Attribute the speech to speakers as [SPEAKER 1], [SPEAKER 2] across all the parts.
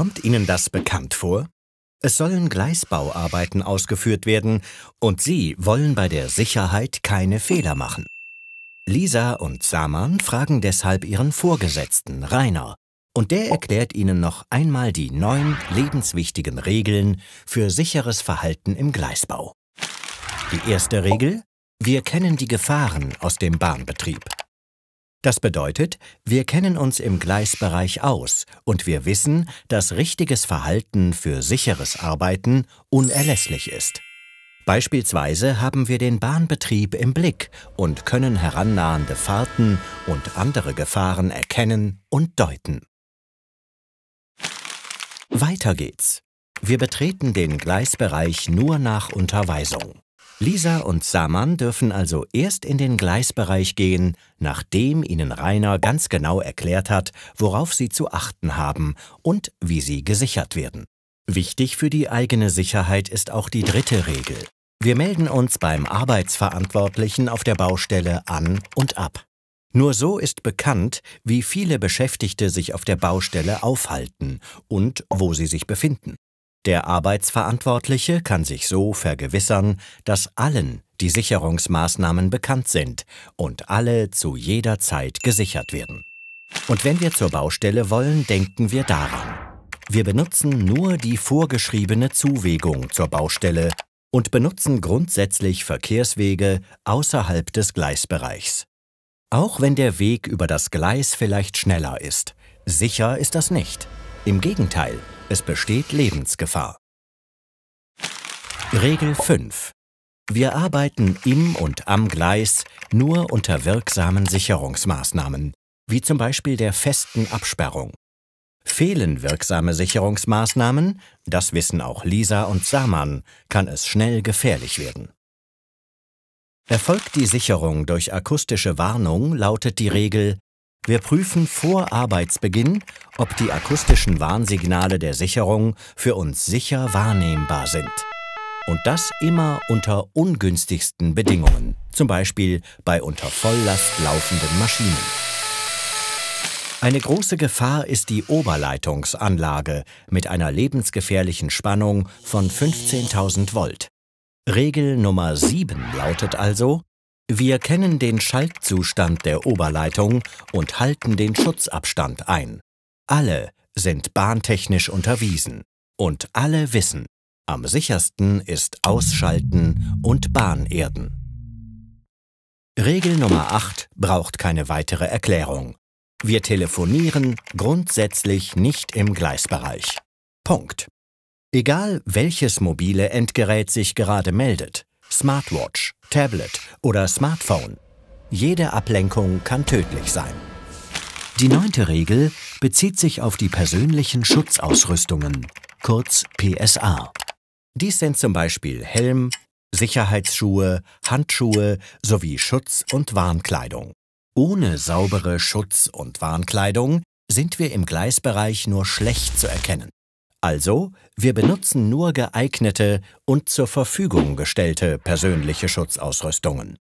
[SPEAKER 1] Kommt Ihnen das bekannt vor? Es sollen Gleisbauarbeiten ausgeführt werden und Sie wollen bei der Sicherheit keine Fehler machen. Lisa und Saman fragen deshalb ihren Vorgesetzten Rainer und der erklärt ihnen noch einmal die neun lebenswichtigen Regeln für sicheres Verhalten im Gleisbau. Die erste Regel? Wir kennen die Gefahren aus dem Bahnbetrieb. Das bedeutet, wir kennen uns im Gleisbereich aus und wir wissen, dass richtiges Verhalten für sicheres Arbeiten unerlässlich ist. Beispielsweise haben wir den Bahnbetrieb im Blick und können herannahende Fahrten und andere Gefahren erkennen und deuten. Weiter geht's. Wir betreten den Gleisbereich nur nach Unterweisung. Lisa und Saman dürfen also erst in den Gleisbereich gehen, nachdem ihnen Rainer ganz genau erklärt hat, worauf sie zu achten haben und wie sie gesichert werden. Wichtig für die eigene Sicherheit ist auch die dritte Regel. Wir melden uns beim Arbeitsverantwortlichen auf der Baustelle an und ab. Nur so ist bekannt, wie viele Beschäftigte sich auf der Baustelle aufhalten und wo sie sich befinden. Der Arbeitsverantwortliche kann sich so vergewissern, dass allen die Sicherungsmaßnahmen bekannt sind und alle zu jeder Zeit gesichert werden. Und wenn wir zur Baustelle wollen, denken wir daran. Wir benutzen nur die vorgeschriebene Zuwegung zur Baustelle und benutzen grundsätzlich Verkehrswege außerhalb des Gleisbereichs. Auch wenn der Weg über das Gleis vielleicht schneller ist, sicher ist das nicht. Im Gegenteil, es besteht Lebensgefahr. Regel 5. Wir arbeiten im und am Gleis nur unter wirksamen Sicherungsmaßnahmen, wie zum Beispiel der festen Absperrung. Fehlen wirksame Sicherungsmaßnahmen, das wissen auch Lisa und Saman, kann es schnell gefährlich werden. Erfolgt die Sicherung durch akustische Warnung, lautet die Regel wir prüfen vor Arbeitsbeginn, ob die akustischen Warnsignale der Sicherung für uns sicher wahrnehmbar sind. Und das immer unter ungünstigsten Bedingungen, zum Beispiel bei unter Volllast laufenden Maschinen. Eine große Gefahr ist die Oberleitungsanlage mit einer lebensgefährlichen Spannung von 15.000 Volt. Regel Nummer 7 lautet also, wir kennen den Schaltzustand der Oberleitung und halten den Schutzabstand ein. Alle sind bahntechnisch unterwiesen und alle wissen, am sichersten ist Ausschalten und Bahnerden. Regel Nummer 8 braucht keine weitere Erklärung. Wir telefonieren grundsätzlich nicht im Gleisbereich. Punkt. Egal welches mobile Endgerät sich gerade meldet, Smartwatch, Tablet oder Smartphone. Jede Ablenkung kann tödlich sein. Die neunte Regel bezieht sich auf die persönlichen Schutzausrüstungen, kurz PSA. Dies sind zum Beispiel Helm, Sicherheitsschuhe, Handschuhe sowie Schutz- und Warnkleidung. Ohne saubere Schutz- und Warnkleidung sind wir im Gleisbereich nur schlecht zu erkennen. Also, wir benutzen nur geeignete und zur Verfügung gestellte persönliche Schutzausrüstungen.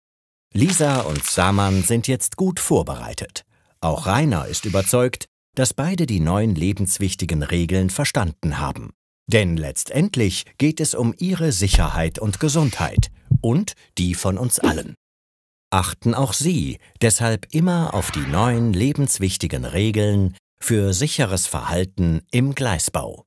[SPEAKER 1] Lisa und Saman sind jetzt gut vorbereitet. Auch Rainer ist überzeugt, dass beide die neuen lebenswichtigen Regeln verstanden haben. Denn letztendlich geht es um ihre Sicherheit und Gesundheit und die von uns allen. Achten auch Sie deshalb immer auf die neuen lebenswichtigen Regeln für sicheres Verhalten im Gleisbau.